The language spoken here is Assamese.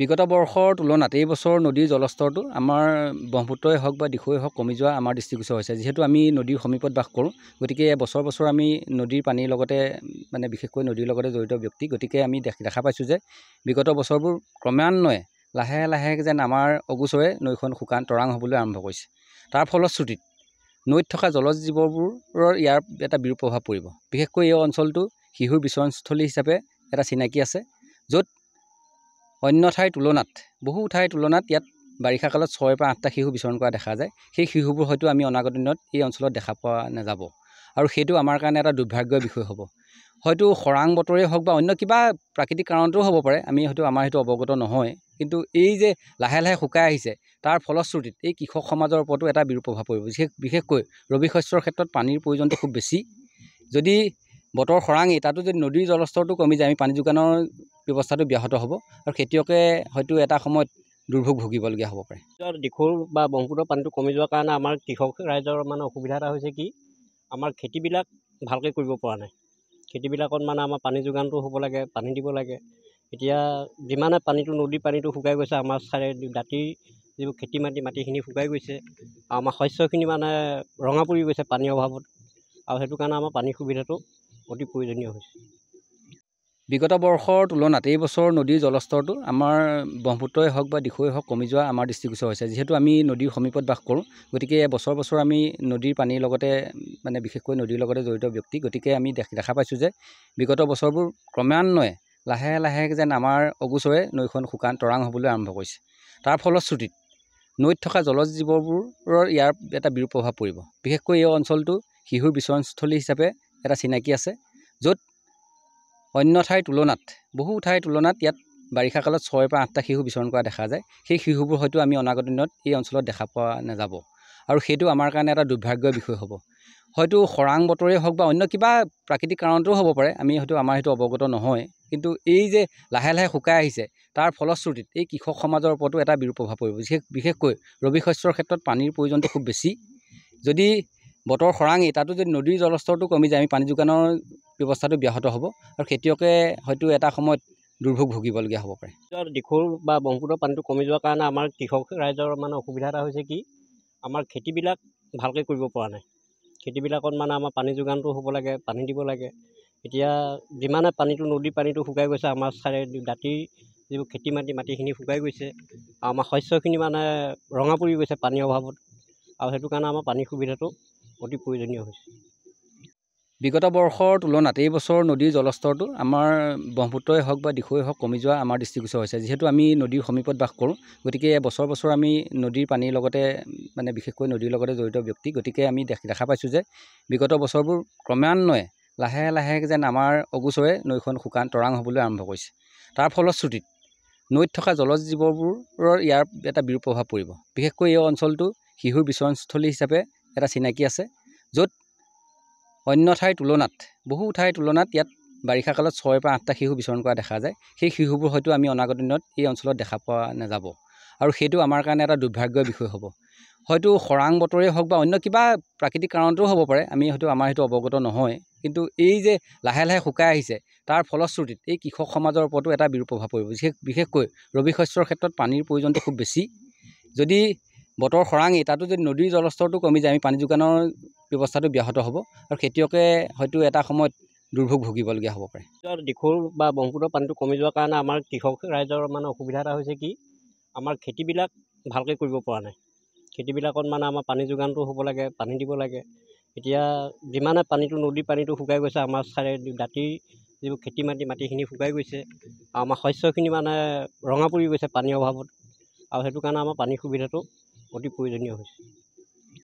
বিগত বৰ্ষৰ তুলনাত এই বছৰ নদীৰ জলস্তৰটো আমাৰ ব্ৰহ্মপুত্ৰই হওক বা দিখৌৱে হওক কমি যোৱা আমাৰ দৃষ্টিগোচৰ হৈছে যিহেতু আমি নদীৰ সমীপত বাস কৰোঁ গতিকে বছৰ বছৰ আমি নদীৰ পানীৰ লগতে মানে বিশেষকৈ নদীৰ লগতে জড়িত ব্যক্তি গতিকে আমি দেখ দেখা পাইছোঁ যে বিগত বছৰবোৰ ক্ৰমান্বয়ে লাহে লাহে যেন আমাৰ অগোচৰে নৈখন শুকান তৰাং হ'বলৈ আৰম্ভ কৰিছে তাৰ ফলশ্ৰুতিত নৈত থকা জলজীৱবোৰৰ ইয়াৰ এটা বিৰূপ প্ৰভাৱ পৰিব বিশেষকৈ এই অঞ্চলটো শিশুৰ বিচৰণস্থলী হিচাপে এটা চিনাকি আছে য'ত অন্য ঠাইৰ তুলনাত বহু ঠাইৰ তুলনাত ইয়াত বাৰিষা কালত ছয়ৰ পৰা আঠটা শিশু বিচৰণ কৰা দেখা যায় সেই শিশুবোৰ হয়তো আমি অনাগত দিনত এই অঞ্চলত দেখা পোৱা নাযাব আৰু সেইটো আমাৰ কাৰণে এটা দুৰ্ভাগ্যৰ বিষয় হ'ব হয়তো খৰাং বতৰেই হওক বা অন্য কিবা প্ৰাকৃতিক কাৰণতো হ'ব পাৰে আমি হয়তো আমাৰ সেইটো অৱগত নহয় কিন্তু এই যে লাহে লাহে শুকাই আহিছে তাৰ ফলশ্ৰুতিত এই কৃষক সমাজৰ ওপৰতো এটা বিৰূপ প্ৰভাৱ পৰিব বিশেষ বিশেষকৈ ৰবি শস্যৰ ক্ষেত্ৰত পানীৰ প্ৰয়োজনটো খুব বেছি যদি বতৰ খৰাঙেই তাতো যদি নদীৰ জলস্তৰটো কমি যায় আমি পানী যোগানৰ ব্যৱস্থাটো ব্যাহত হ'ব আৰু খেতিয়কে হয়তো এটা সময়ত দুৰ্ভোগ ভুগিবলগীয়া হ'ব পাৰে দীঘল বা ব্ৰহ্মপুত্ৰৰ পানীটো কমি যোৱাৰ কাৰণে আমাৰ কৃষক ৰাইজৰ মানে অসুবিধা এটা হৈছে কি আমাৰ খেতিবিলাক ভালকৈ কৰিব পৰা নাই খেতিবিলাকত মানে আমাৰ পানী যোগানটো হ'ব লাগে পানী দিব লাগে এতিয়া যিমানে পানীটো নদীৰ পানীটো শুকাই গৈছে আমাৰ চাৰে দাঁতিৰ যিবোৰ খেতি মাটি মাটিখিনি শুকাই গৈছে আৰু আমাৰ শস্যখিনি মানে ৰঙা পৰি গৈছে পানীৰ অভাৱত আৰু সেইটো কাৰণে আমাৰ পানীৰ সুবিধাটো অতি প্ৰয়োজনীয় হৈছে বিগত বৰ্ষৰ তুলনাত এই বছৰ নদীৰ জলস্তৰটো আমাৰ ব্ৰহ্মপুত্ৰই হওক বা দিখৈ হওক কমি যোৱা আমাৰ দৃষ্টিগোচৰ হৈছে যিহেতু আমি নদীৰ সমীপত বাস কৰোঁ গতিকে বছৰ বছৰ আমি নদীৰ পানীৰ লগতে মানে বিশেষকৈ নদীৰ লগতে জড়িত ব্যক্তি গতিকে আমি দেখা পাইছোঁ যে বিগত বছৰবোৰ ক্ৰমান্বয়ে লাহে লাহে যেন আমাৰ অগোচৰে নৈখন শুকান তৰাং হ'বলৈ আৰম্ভ কৰিছে তাৰ ফলশ্ৰুতিত নৈত থকা জল জীৱবোৰৰ ইয়াৰ এটা বিৰূপ প্ৰভাৱ পৰিব বিশেষকৈ এই অঞ্চলটো শিশুৰ বিচৰণস্থলী হিচাপে এটা চিনাকি আছে য'ত অন্য ঠাইৰ তুলনাত বহু ঠাইৰ তুলনাত ইয়াত বাৰিষা কালত ছয়ৰ পৰা আঠটা শিশু বিচৰণ কৰা দেখা যায় সেই শিশুবোৰ হয়তো আমি অনাগত দিনত এই অঞ্চলত দেখা পোৱা নাযাব আৰু সেইটো আমাৰ কাৰণে এটা দুৰ্ভাগ্যৰ বিষয় হ'ব হয়তো খৰাং বতৰেই হওক বা অন্য কিবা প্ৰাকৃতিক কাৰণতো হ'ব পাৰে আমি হয়তো আমাৰ সেইটো অৱগত নহয় কিন্তু এই যে লাহে লাহে শুকাই আহিছে তাৰ ফলশ্ৰুতিত এই কৃষক সমাজৰ ওপৰতো এটা বিৰূপ প্ৰভাৱ পৰিব বিশেষ বিশেষকৈ ৰবি শস্যৰ ক্ষেত্ৰত পানীৰ প্ৰয়োজনটো খুব বেছি যদি বতৰ খৰাঙি তাতো যদি নদীৰ জলস্তৰটো কমি যায় আমি পানী যোগানৰ ব্যৱস্থাটো ব্যাহত হ'ব আৰু খেতিয়কে হয়তো এটা সময়ত দুৰ্ভোগ ভুগিবলগীয়া হ'ব পাৰে দীঘল বা ব্ৰহ্মপুত্ৰৰ পানীটো কমি যোৱাৰ কাৰণে আমাৰ কৃষক ৰাইজৰ মানে অসুবিধা এটা হৈছে কি আমাৰ খেতিবিলাক ভালকৈ কৰিব পৰা নাই খেতিবিলাকত মানে আমাৰ পানী যোগানটো হ'ব লাগে পানী দিব লাগে এতিয়া যিমানে পানীটো নদীৰ পানীটো শুকাই গৈছে আমাৰ চাৰে দাঁতিৰ যিবোৰ খেতি মাটি মাটিখিনি শুকাই গৈছে আৰু আমাৰ শস্যখিনি মানে ৰঙা পৰি গৈছে পানীৰ অভাৱত আৰু সেইটো কাৰণে আমাৰ পানীৰ সুবিধাটো অতি প্ৰয়োজনীয় হৈছে বিগত বৰ্ষৰ তুলনাত এই বছৰ নদীৰ জলস্তৰটো আমাৰ ব্ৰহ্মপুত্ৰই হওক বা দিখৌৱে হওক কমি যোৱা আমাৰ দৃষ্টিগোচৰ হৈছে যিহেতু আমি নদীৰ সমীপত বাস কৰোঁ গতিকে বছৰ বছৰ আমি নদীৰ পানীৰ লগতে মানে বিশেষকৈ নদীৰ লগতে জড়িত ব্যক্তি গতিকে আমি দেখা পাইছোঁ যে বিগত বছৰবোৰ ক্ৰমান্বয়ে লাহে লাহে যেন আমাৰ অগোচৰে নৈখন শুকান তৰাং হ'বলৈ আৰম্ভ কৰিছে তাৰ ফলশ্ৰুতিত নৈত থকা জল জীৱবোৰৰ ইয়াৰ এটা বিৰূপ প্ৰভাৱ পৰিব বিশেষকৈ এই অঞ্চলটো শিশুৰ বিচৰণস্থলী হিচাপে এটা চিনাকি আছে য'ত অন্য ঠাইৰ তুলনাত বহু ঠাইৰ তুলনাত ইয়াত বাৰিষা কালত ছয়ৰ পৰা আঠটা শিশু বিচৰণ কৰা দেখা যায় সেই শিশুবোৰ হয়তো আমি অনাগত দিনত এই অঞ্চলত দেখা পোৱা নাযাব আৰু সেইটো আমাৰ কাৰণে এটা দুৰ্ভাগ্যৰ বিষয় হ'ব হয়তো খৰাং বতৰেই হওক বা অন্য কিবা প্ৰাকৃতিক কাৰণতো হ'ব পাৰে আমি হয়তো আমাৰ সেইটো অৱগত নহয় কিন্তু এই যে লাহে লাহে শুকাই আহিছে তাৰ ফলশ্ৰুতিত এই কৃষক সমাজৰ ওপৰতো এটা বিৰূপ প্ৰভাৱ পৰিব বিশেষ বিশেষকৈ ৰবি শস্যৰ ক্ষেত্ৰত পানীৰ প্ৰয়োজনটো খুব বেছি যদি বতৰ খৰাঙি তাতো যদি নদীৰ জলস্তৰটো কমি যায় আমি পানী যোগানৰ ব্যৱস্থাটো ব্যাহত হ'ব আৰু খেতিয়কে হয়তো এটা সময়ত দুৰ্ভোগ ভুগিবলগীয়া হ'ব পাৰে দিখৌৰ বা ব্ৰহ্মপুত্ৰৰ পানীটো কমি যোৱাৰ কাৰণে আমাৰ কৃষক ৰাইজৰ মানে অসুবিধা এটা হৈছে কি আমাৰ খেতিবিলাক ভালকৈ কৰিব পৰা নাই খেতিবিলাকত মানে আমাৰ পানী যোগানটো হ'ব লাগে পানী দিব লাগে এতিয়া যিমানে পানীটো নদীৰ পানীটো শুকাই গৈছে আমাৰ চাৰে দাঁতিৰ যিবোৰ খেতি মাটি মাটিখিনি শুকাই গৈছে আৰু আমাৰ শস্যখিনি মানে ৰঙা পৰি গৈছে পানীৰ অভাৱত আৰু সেইটো কাৰণে আমাৰ পানীৰ সুবিধাটো অতি প্ৰয়োজনীয় হৈছে